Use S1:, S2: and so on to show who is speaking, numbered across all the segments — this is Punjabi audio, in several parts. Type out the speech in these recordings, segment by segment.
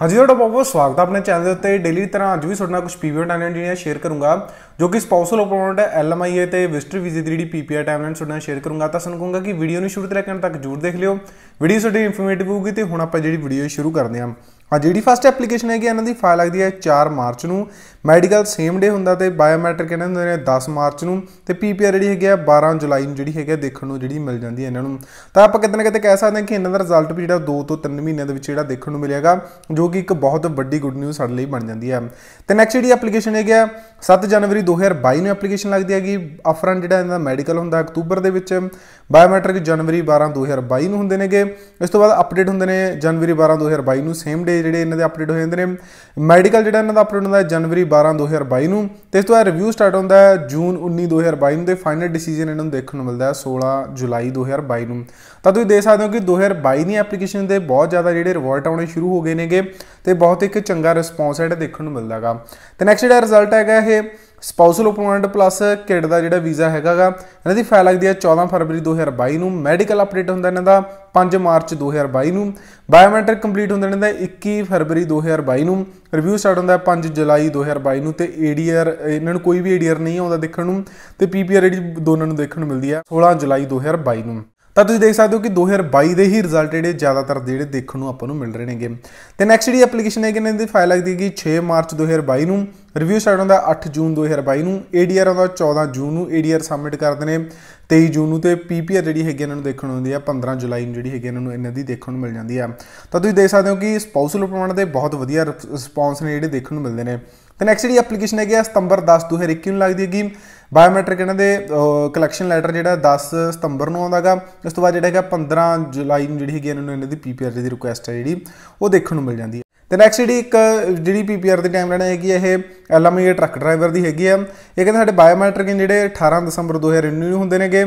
S1: ਹਾਂਜੀ ਤੁਹਾਡਾ ਬਹੁਤ ਬਹੁਤ ਸਵਾਗਤ ਹੈ ਆਪਣੇ ਚੈਨਲ ਦੇ ਉੱਤੇ ਡੇਲੀ ਤਰ੍ਹਾਂ ਅੱਜ ਵੀ ਤੁਹਾਡੇ ਨਾਲ ਕੁਝ ਪੀਪੀਆਰ ਟਾਈਮਲਾਈਨ ਜਿਹੜੀਆਂ ਸ਼ੇਅਰ ਕਰੂੰਗਾ ਜੋ ਕਿ ਸਪਾਊਸਲ ਅਪਾਇੰਟਮੈਂਟ ਹੈ ਤੇ ਵਿਜ਼ਟਰ ਵੀਜ਼ੇ ਦੀ ਜਿਹੜੀ ਪੀਪੀਆਰ ਟਾਈਮਲਾਈਨ ਤੁਹਾਡੇ ਨਾਲ ਸ਼ੇਅਰ ਕਰੂੰਗਾ ਤਾਂ ਸਾਨੂੰ ਕਹੂੰਗਾ ਕਿ ਵੀਡੀਓ ਨੂੰ ਸ਼ੁਰੂ ਤੋਂ ਲੈ ਕੇ ਅੰਤ ਤੱਕ ਜ਼ਰੂਰ ਦੇਖ ਲਿਓ ਵੀਡੀਓ ਤੁਹਾਡੀ ਇਨਫੋਰਮੇਟਿਵ ਹੋਊਗੀ ਤੇ ਹੁਣ ਆਪਾਂ ਜਿਹੜੀ ਵੀਡੀਓ ਸ਼ੁਰੂ ਕਰਦੇ ਹਾਂ ਆ ਜਿਹੜੀ ਫਸਟ ਐਪਲੀਕੇਸ਼ਨ ਹੈਗੀ ਇਹਨਾਂ ਦੀ ਫਾਈਲ ਲੱਗਦੀ ਹੈ 4 ਮਾਰਚ ਨੂੰ ਮੈਡੀਕਲ ਸੇਮ ਡੇ ਹੁੰਦਾ ਤੇ ਬਾਇਓਮੈਟ੍ਰਿਕ ਇਹਨਾਂ ਦੇ 10 ਮਾਰਚ ਨੂੰ ਤੇ ਪੀਪੀਆਰ ਜਿਹੜੀ ਹੈਗੀ ਆ 12 ਜੁਲਾਈ ਨੂੰ ਜਿਹੜੀ ਹੈਗੀ ਆ ਦੇਖਣ ਨੂੰ ਜਿਹੜੀ ਮਿਲ ਜਾਂਦੀ ਹੈ ਇਹਨਾਂ ਨੂੰ ਤਾਂ ਆਪਾਂ ਕਿਤੇ ਨਾ ਕਿਤੇ ਕਹਿ ਸਕਦੇ ਹਾਂ ਕਿ ਇਹਨਾਂ ਦਾ ਰਿਜ਼ਲਟ ਵੀ ਜਿਹੜਾ 2 ਤੋਂ 3 ਮਹੀਨਿਆਂ ਦੇ ਵਿੱਚ ਜਿਹੜਾ ਦੇਖਣ ਨੂੰ ਮਿਲੇਗਾ ਜੋ ਕਿ ਇੱਕ ਬਹੁਤ ਵੱਡੀ ਗੁੱਡ ਨਿਊਜ਼ ਸਾਡੇ ਲਈ ਬਣ ਜਾਂਦੀ ਹੈ ਤੇ ਨੈਕਸਟ ਜਿਹੜੀ ਐਪਲੀਕੇਸ਼ਨ ਹੈਗੀ ਆ 7 ਜਨਵਰੀ 2022 ਨੂੰ ਐਪਲੀਕੇਸ਼ਨ ਲੱਗਦੀ ਹੈਗੀ ਅਫਰਨ ਜਿਹੜਾ ਇਹਨਾਂ ਦਾ ਮੈਡੀਕਲ ਹੁੰਦਾ ਅਕਤੂਬਰ ਦੇ ਵਿੱਚ ਬਾਇਓਮੈਟ੍ਰਿਕ ਜਨਵਰੀ 12 2022 ਨੂੰ ਹੁੰਦੇ ਨੇਗੇ ਇਸ ਤੋਂ ਬਾਅਦ ਅਪਡੇਟ ਹੁੰਦੇ ਨੇ ਜਨਵਰੀ 12 2022 ਨੂੰ ਸੇਮ ਡੇ ਦੇ ਜਿਹੜੇ ਇਹਨਾਂ ਦੇ ਅਪਡੇਟ ਹੋ ਜਾਂਦੇ ਨੇ ਮੈਡੀਕਲ ਜਿਹੜਾ ਇਹਨਾਂ ਦਾ ਅਪਡੇਟ ਹੁੰਦਾ ਹੈ ਜਨਵਰੀ 12 2022 ਨੂੰ ਤੇ ਇਸ ਤੋਂ ਬਾਅਦ ਰਿਵਿਊ ਸਟਾਰਟ ਹੁੰਦਾ ਹੈ ਜੂਨ 19 2022 ਨੂੰ ਤੇ ਫਾਈਨਲ ਡਿਸੀਜਨ ਇਹਨਾਂ ਨੂੰ ਦੇਖਣ ਨੂੰ ਮਿਲਦਾ ਹੈ 16 ਜੁਲਾਈ 2022 ਨੂੰ ਤਾਂ ਤੁਸੀਂ ਦੇਖ ਸਕਦੇ ਹੋ ਕਿ 2022 ਦੀ ਐਪਲੀਕੇਸ਼ਨ ਦੇ ਬਹੁਤ ਜ਼ਿਆਦਾ ਜਿਹੜੇ ਰਿਵਰਟ ਆਉਣੇ ਸ਼ੁਰੂ ਹੋ ਗਏ ਨੇਗੇ ਤੇ ਬਹੁਤ ਇੱਕ ਚੰਗਾ ਰਿਸਪੌਂਸ ਹੈ ਜਿਹੜਾ ਦੇਖਣ ਨੂੰ ਮਿਲਦਾਗਾ ਤੇ ਨੈਕਸਟ ਜਿਹੜਾ ਰਿਜ਼ਲਟ ਹੈਗਾ ਇਹ ਸਪਾਊਸਲ ਅਪਾਇੰਟਮੈਂਟ ਪਲੱਸ ਕਿਡ ਦਾ ਜਿਹੜਾ ਵੀਜ਼ਾ ਹੈਗਾਗਾ ਇਹਨਾਂ ਦੀ ਫਾਈਲ ਲੱਗਦੀ ਹੈ 14 ਫਰਵਰੀ 2022 ਨੂੰ ਮੈਡੀਕਲ ਅਪਡੇਟ ਹੁੰਦਾ ਇਹਨਾਂ ਦਾ 5 ਮਾਰਚ 2022 ਨੂੰ ਬਾਇਓਮੈਟ੍ਰਿਕ ਕੰਪਲੀਟ ਹੁੰਦਾ ਇਹਨਾਂ ਦਾ 21 ਫਰਵਰੀ 2022 ਨੂੰ ਰਿਵਿਊ ਸਟਾਰਟ ਹੁੰਦਾ 5 ਜੁਲਾਈ 2022 ਨੂੰ ਤੇ ਏਡੀਆਰ ਇਹਨਾਂ ਨੂੰ ਕੋਈ ਵੀ ਏਡੀਆਰ ਨਹੀਂ ਆਉਂਦਾ ਦੇਖਣ ਨੂੰ ਤੇ ਪੀਪੀਆਰ ਜਿਹੜੀ ਦੋਨਾਂ ਨੂੰ ਦੇਖਣ ਨੂੰ ਮਿਲਦੀ ਹੈ 16 ਜੁਲਾਈ 2022 ਨੂੰ ਤਾਂ ਤੁਸੀਂ ਦੇਖ ਸਕਦੇ ਹੋ ਕਿ 2022 ਦੇ ਹੀ ਰਿਜ਼ਲਟ ਜਿਹੜੇ ਜ਼ਿਆਦਾਤਰ ਜਿਹੜੇ ਦੇਖਣ ਨੂੰ ਆਪਾਂ ਨੂੰ ਮਿਲ ਰਹੇ ਨੇਗੇ ਤੇ ਨੈਕਸਟ ਜਿਹੜੀ ਐਪਲੀਕੇਸ਼ਨ ਹੈ ਕਿ ਇਹਨਾਂ ਦੀ ਫਾਈਲ ਲੱਗਦੀ ਹੈਗੀ 6 ਮਾਰਚ 2022 ਨੂੰ ਰਿਵਿਊ ਸਟਾਰਟ ਹੁੰਦਾ 8 ਜੂਨ 2022 ਨੂੰ ਏਡੀਆਰ ਆਉਂਦਾ 14 ਜੂਨ ਨੂੰ ਏਡੀਆਰ ਸਬਮਿਟ ਕਰਦੇ ਨੇ 23 ਜੂਨ ਨੂੰ ਤੇ ਪੀਪੀਆਰ ਜਿਹੜੀ ਹੈਗੀ ਇਹਨਾਂ ਨੂੰ ਦੇਖਣ ਨੂੰ ਹੁੰਦੀ ਆ 15 ਜੁਲਾਈ ਨੂੰ ਜਿਹੜੀ ਹੈਗੀ ਇਹਨਾਂ ਨੂੰ ਇਹਨਾਂ ਦੀ ਦੇਖਣ ਨੂੰ ਮਿਲ ਜਾਂਦੀ ਆ ਤਾਂ ਤੁਸੀਂ ਦੇਖ ਸਕਦੇ ਹੋ ਕਿ ਸਪਾਊਸਲ ਪ੍ਰਮਾਣ ਦੇ ਬਹੁਤ ਵਧੀਆ ਰਿਸਪੌਂਸ ਨੇ ਜਿਹੜੇ ਦੇਖਣ ਨੂੰ ਮਿਲਦੇ ਨੇ ਤੇ ਨੈਕਸਟ ਜਿਹੜੀ ਐਪਲੀਕੇਸ਼ਨ ਹੈਗੀ ਆ ਸਤੰਬਰ 10 2021 ਨੂੰ ਲੱਗਦੀ ਹੈਗੀ ਬਾਇਓਮੈਟ੍ਰਿਕ ਇਹਨਾਂ ਦੇ ਕਲੈਕਸ਼ਨ ਲੈਟਰ ਜਿਹੜਾ 10 ਸਤੰਬਰ ਨੂੰ ਆਉਂਦਾਗਾ ਉਸ ਤੋਂ ਬਾਅਦ ਜਿਹੜਾ ਹੈਗਾ 15 ਜੁਲਾਈ ਨੂੰ ਜਿਹੜੀ ਹੈਗੀ ਇਹਨਾਂ ਨੂੰ ਇਹਨਾਂ ਦੀ ਪੀਪੀਆਰ ਦੀ ਰਿਕੁਐਸਟ ਹੈ ਜਿਹੜੀ ਉਹ ਦੇਖਣ ਨੂੰ ਮਿਲ ਜਾਂਦੀ ਹੈ ਤੇ ਨੈਕਸਟ ਜਿਹੜੀ ਇੱਕ ਜਿਹੜੀ ਪੀਪੀਆਰ ਦੀ ਟਾਈਮਲਾਈਨ ਹੈਗੀ ਇਹ ਐਲਐਮਏ ਟਰੱਕ ਡਰਾਈਵਰ ਦੀ ਹੈਗੀ ਆ ਇਹ ਕਹਿੰਦੇ ਸਾਡੇ ਬਾਇਓਮੈਟ੍ਰਿਕ ਜਿਹੜੇ 18 ਦਸੰਬਰ 2019 ਨੂੰ ਹੁੰਦੇ ਨੇਗੇ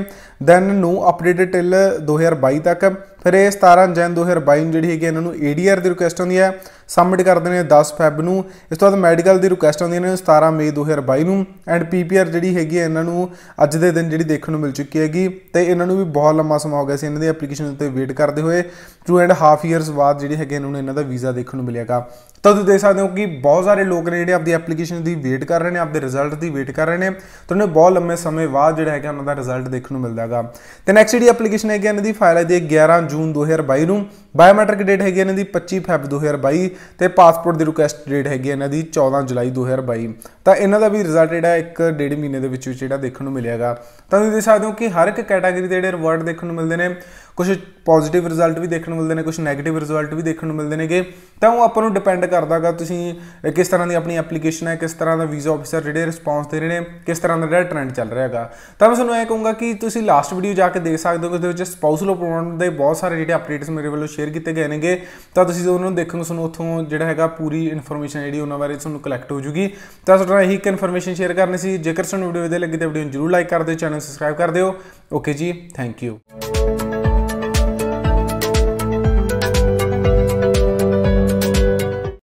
S1: ਦੈਨ ਨੂੰ ਅਪਡੇਟਡ ਟਿਲ 2022 ਤੱਕ ਫਿਰ ਇਹ 17 ਜਨ 2022 ਨੂੰ ਜਿਹੜੀ ਹੈਗੀ ਇਹਨਾਂ ਨੂੰ ਏਡੀਆਰ ਦੀ ਰਿਕੁਐਸਟ ਹੁੰਦੀ ਹੈ ਸਬਮਿਟ ਕਰਦੇ ਨੇ 10 ਫੈਬ ਨੂੰ ਇਸ ਤੋਂ ਬਾਅਦ ਮੈਡੀਕਲ ਦੀ ਰਿਕੁਐਸਟ ਆਉਂਦੀ ਨੇ 17 ਮਈ 2022 ਨੂੰ ਐਂਡ ਪੀਪੀਆਰ ਜਿਹੜੀ ਹੈਗੀ ਹੈ ਇਹਨਾਂ ਨੂੰ ਅੱਜ ਦੇ ਦਿਨ ਜਿਹੜੀ ਦੇਖਣ ਨੂੰ ਮਿਲ ਚੁੱਕੀ ਹੈਗੀ ਤੇ ਇਹਨਾਂ ਨੂੰ ਵੀ ਬਹੁਤ ਲੰਮਾ ਸਮਾਂ ਹੋ ਗਿਆ ਸੀ ਇਹਨਾਂ ਦੀ ਐਪਲੀਕੇਸ਼ਨ ਉੱਤੇ ਵੇਟ ਕਰਦੇ ਹੋਏ 2 ਐਂਡ ਹਾਫ ਇਅਰਸ ਬਾਅਦ ਜਿਹੜੀ ਹੈਗੇ ਇਹਨਾਂ ਨੂੰ ਇਹਨਾਂ ਦਾ ਵੀਜ਼ਾ ਦੇਖਣ ਨੂੰ ਮਿਲੇਗਾ ਤਾਂ ਤੁਸੀਂ ਦੇਖ ਸਕਦੇ ਹੋ ਕਿ ਬਹੁਤ ਸਾਰੇ ਲੋਕ ਨੇ ਜਿਹੜੇ ਆਪਦੀ ਐਪਲੀਕੇਸ਼ਨ ਦੀ ਵੇਟ ਕਰ ਰਹੇ ਨੇ ਆਪਦੇ ਰਿਜ਼ਲਟ ਦੀ ਵੇਟ ਕਰ ਰਹੇ ਨੇ ਤਾਂ ਉਹਨੇ ਬਹੁਤ ਲੰਮੇ ਸਮੇਂ ਬਾਅਦ ਜਿਹੜਾ ਹੈਗਾ ਉਹਨਾਂ ਦਾ ਰਿਜ਼ਲਟ ਦੇਖਣ ਨੂੰ ਮਿਲਦਾਗਾ ਤੇ ਨੈਕਸਟ ਜਿਹੜੀ ਐਪਲੀਕੇਸ਼ਨ ਹੈਗੀ ਇਹਨਾਂ ਦੀ ਫਾਈਲ ਹੈ ਦੇ 11 ਜੂਨ 2022 ਨੂੰ ਬਾਇਓਮੈਟ੍ਰਿਕ ਡੇਟ ਹੈਗੀ ਇਹਨਾਂ ਦੀ 25 ਫੈਬ 2022 ਤੇ ਪਾਸਪੋਰਟ ਦੀ ਰਿਕੁਐਸਟ ਡੇਟ ਹੈਗੀ ਇਹਨਾਂ ਦੀ 14 ਜੁਲਾਈ 2022 ਤਾਂ ਇਹਨਾਂ ਦਾ ਵੀ ਰਿਜ਼ਲਟ ਜਿਹੜਾ ਇੱਕ ਡੇਢ ਮਹੀਨੇ ਦੇ ਵਿੱਚ ਵਿੱਚ ਜਿਹੜਾ ਦੇਖਣ ਨੂੰ ਮਿਲੇਗਾ ਤਾਂ ਤੁਸੀਂ ਦੇਖ ਸਕਦੇ ਹੋ ਕਿ ਹਰ ਇੱਕ ਕੈਟਾਗਰੀ ਦੇ ਜਿਹੜੇ ਰਿਵਾਰਡ ਦੇਖਣ ਨੂੰ ਮਿਲਦੇ ਨੇ ਕੁਝ ਪੋਜ਼ਿਟਿਵ ਰਿਜ਼ਲਟ ਵੀ ਦੇਖਣ ਨੂੰ ਮਿਲਦੇ ਨੇ ਕੁਝ ਨੈਗੇਟਿਵ ਰਿਜ਼ਲਟ ਵੀ ਦੇਖਣ ਨੂੰ ਮਿਲਦੇ ਨੇਗੇ ਤਾਂ ਉਹ ਆਪਾਂ ਨੂੰ ਡਿਪੈਂਡ ਕਰਦਾਗਾ ਤੁਸੀਂ ਕਿਸ ਤਰ੍ਹਾਂ ਦੀ ਆਪਣੀ ਐਪਲੀਕੇਸ਼ਨ ਹੈ ਕਿਸ ਤਰ੍ਹਾਂ ਦਾ ਵੀਜ਼ਾ ਆਫੀਸਰ ਜਿਹੜੇ ਰਿਸਪੌਂਸ ਦੇ ਰਹੇ ਨੇ ਕਿਸ ਤਰ੍ਹਾਂ ਦਾ ਜਿਹੜਾ ਟ੍ਰੈਂਡ ਚੱਲ ਰਿਹਾ ਹੈਗਾ ਤਾਂ ਮੈਂ ਤੁਹਾਨੂੰ ਇਹ ਕਹੂੰਗਾ ਕਿ ਤੁਸੀਂ ਲਾਸਟ ਵੀਡੀਓ ਜਾ ਕੇ ਦੇਖ ਸਕਦੇ ਹੋ ਉਸ ਦੇ ਵਿੱਚ ਸਪਾਊਸਲ ਅਪਾਇੰਟਮੈਂਟ ਦੇ ਬਹੁਤ ਸਾਰੇ ਜਿਹੜੇ ਅਪਡੇਟਸ ਮੇਰੇ ਵੱਲੋਂ ਸ਼ੇਅਰ ਕੀਤੇ ਗਏ ਨੇਗੇ ਤਾਂ ਤੁਸੀਂ ਉਹਨਾਂ ਨੂੰ ਦੇਖੋਗੇ ਤੁਹਾਨੂੰ ਉੱਥੋਂ ਜਿਹੜਾ ਹੈਗਾ ਪੂਰੀ ਇਨਫੋਰਮੇਸ਼ਨ ਜਿਹੜੀ ਉਹਨਾਂ ਬਾਰੇ ਤੁਹਾਨੂੰ ਕਲੈਕਟ ਹੋ ਜੂਗੀ ਤਾਂ ਤੁਹਾਡਾ ਇਹੀ ਇੱਕ ਇਨਫੋਰਮੇਸ਼ਨ ਸ਼ੇਅਰ ਕਰਨੀ ਸੀ ਜੇਕਰ ਤੁਹਾਨੂੰ ਵੀਡੀਓ ਵਧੀਆ ਲੱਗੀ ਤਾਂ ਵੀਡੀਓ ਨੂੰ ਜਰੂਰ ਲਾਈਕ ਕਰ ਦਿਓ ਚੈਨਲ ਸਬਸਕ੍ਰਾਈਬ ਕਰ ਦਿਓ ਓਕੇ ਜੀ ਥੈਂਕ ਯੂ